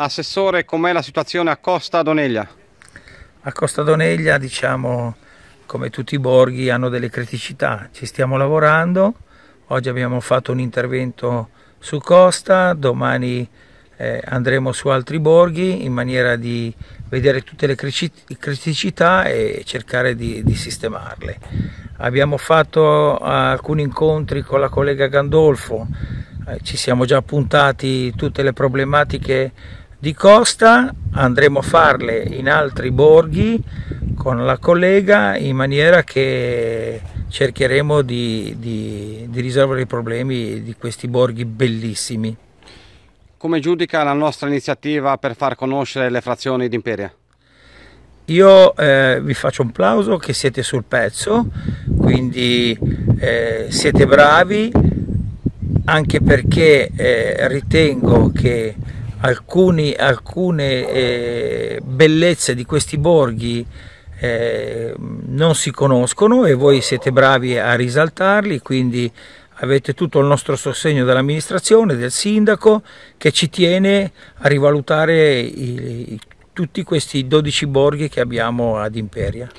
Assessore, com'è la situazione a Costa Doneglia? A Costa Doneglia, diciamo, come tutti i borghi, hanno delle criticità. Ci stiamo lavorando, oggi abbiamo fatto un intervento su Costa, domani eh, andremo su altri borghi in maniera di vedere tutte le criticità e cercare di, di sistemarle. Abbiamo fatto eh, alcuni incontri con la collega Gandolfo, eh, ci siamo già appuntati tutte le problematiche di costa andremo a farle in altri borghi con la collega in maniera che cercheremo di, di, di risolvere i problemi di questi borghi bellissimi. Come giudica la nostra iniziativa per far conoscere le frazioni d'Imperia? Io eh, vi faccio un plauso che siete sul pezzo, quindi eh, siete bravi, anche perché eh, ritengo che alcuni, alcune eh, bellezze di questi borghi eh, non si conoscono e voi siete bravi a risaltarli, quindi avete tutto il nostro sostegno dell'amministrazione, del sindaco, che ci tiene a rivalutare i, i, tutti questi 12 borghi che abbiamo ad Imperia.